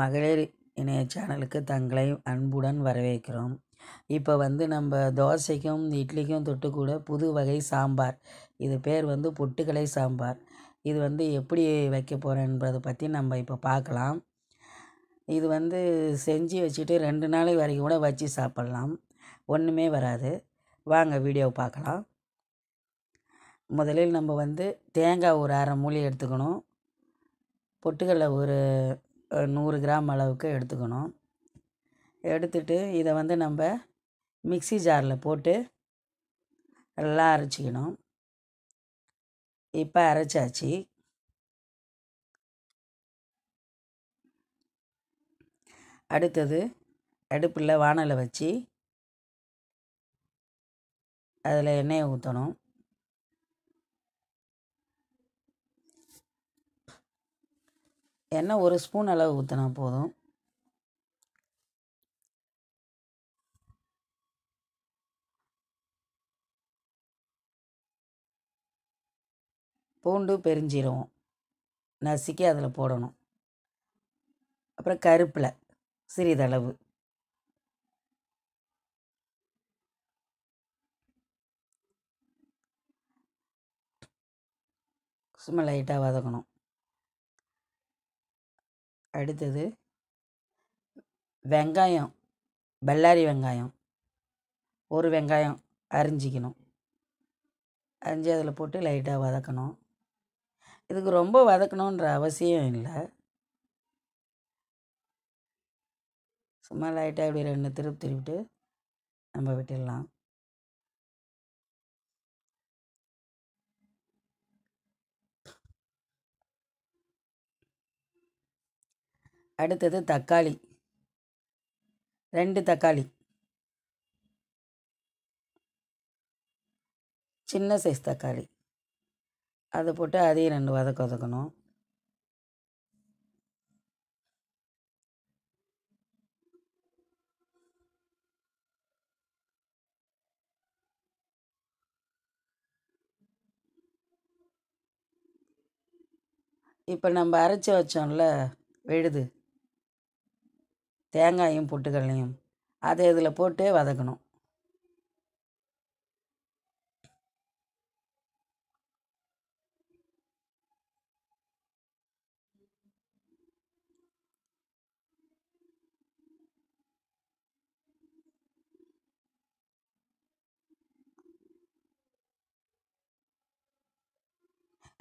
மகளிர் இணைய சேனலுக்கு தங்களை அன்புடன் வரவேற்கிறோம் இப்போ வந்து நம்ம தோசைக்கும் இட்லிக்கும் தொட்டு கூட புது வகை சாம்பார் இது பேர் வந்து பொட்டுக்கலை சாம்பார் இது வந்து எப்படி வைக்க போகிறேன் என்பதை பற்றி நம்ம இப்போ பார்க்கலாம் இது வந்து செஞ்சு வச்சுட்டு ரெண்டு நாளைக்கு வரைக்கும் கூட வச்சு சாப்பிட்லாம் ஒன்றுமே வராது வாங்க வீடியோ பார்க்கலாம் முதலில் நம்ம வந்து தேங்காய் ஒரு அரை மூலி எடுத்துக்கணும் பொட்டுக்கடலை ஒரு நூறு கிராம் அளவுக்கு எடுத்துக்கணும் எடுத்துட்டு இதை வந்து நம்ம மிக்சி ஜாரில் போட்டு நல்லா அரைச்சிக்கணும் இப்போ அரைச்சாச்சு அடுத்தது அடுப்பில் வானலை வச்சு அதில் எண்ணெயை ஊற்றணும் எண்ணெய் ஒரு ஸ்பூன் அளவு ஊற்றினா போதும் பூண்டு பெருஞ்சீரகம் நசுக்கி அதில் போடணும் அப்புறம் கருப்பில் சிறிதளவு சும்மா லைட்டாக வதக்கணும் அடுத்தது வெங்காயம் பல்லாரி வெங்காயம் ஒரு வெங்காயம் அரிஞ்சிக்கணும் அரிஞ்சு அதில் போட்டு லைட்டாக வதக்கணும் இதுக்கு ரொம்ப வதக்கணுன்ற அவசியம் இல்லை சும்மா லைட்டாக இப்படி ரெண்டு திருப்பி திருப்பிட்டு நம்ம விட்டுடலாம் அடுத்தது தக்காளி ரெண்டு தக்காளி சின்ன சைஸ் தக்காளி அதை போட்டு அதையும் ரெண்டு வதக்க வதக்கணும் இப்போ நம்ம அரைச்சி வச்சோம்ல விழுது தேங்காயும் பொட்டுக்கடலையும் அதை இதில் போட்டு வதக்கணும்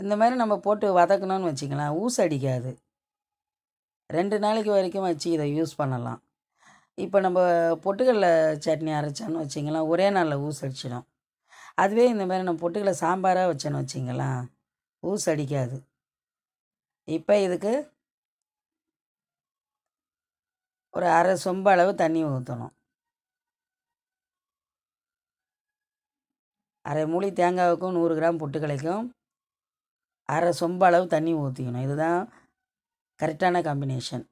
இந்த மாதிரி நம்ம போட்டு வதக்கணும்னு வச்சுக்கலாம் ஊசடிக்காது ரெண்டு நாளைக்கு வரைக்கும் வச்சு இதை யூஸ் பண்ணலாம் இப்போ நம்ம பொட்டுக்கடல சட்னி அரைச்சோன்னு வச்சிங்களேன் ஒரே நாளில் ஊசடிச்சிடும் அதுவே இந்த மாதிரி நம்ம பொட்டுக்கடலை சாம்பாராக வச்சேன்னு வச்சிங்களேன் ஊசடிக்காது இப்போ இதுக்கு ஒரு அரை சொம்பு அளவு தண்ணி ஊற்றணும் அரை மூலி தேங்காவுக்கும் நூறு கிராம் பொட்டுக்கலைக்கும் அரை சொம்பு அளவு தண்ணி ஊற்றிக்கணும் இதுதான் கரெக்டான காம்பினேஷன்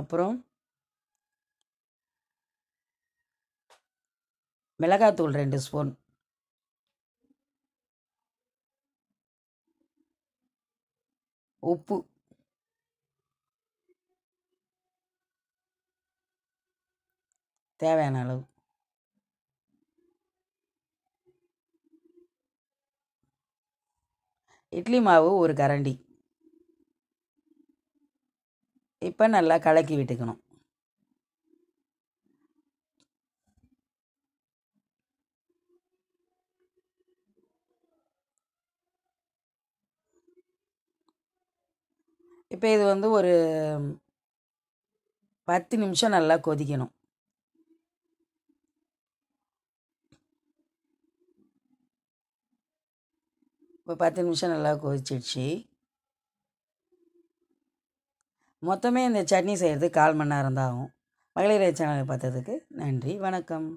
அப்புறம் மிளகாத்தூள் ரெண்டு ஸ்பூன் உப்பு தேவையான அளவு இட்லி மாவு ஒரு கரண்டி இப்போ நல்லா கலக்கி விட்டுக்கணும் இப்போ இது வந்து ஒரு பத்து நிமிஷம் நல்லா கொதிக்கணும் இப்போ பத்து நிமிஷம் நல்லா கொதிச்சிடுச்சு மொத்தமே இந்த சட்னி செய்கிறது கால் மணி நேரம் தான் ஆகும் மகளிர் சேனலை பார்த்ததுக்கு நன்றி வணக்கம்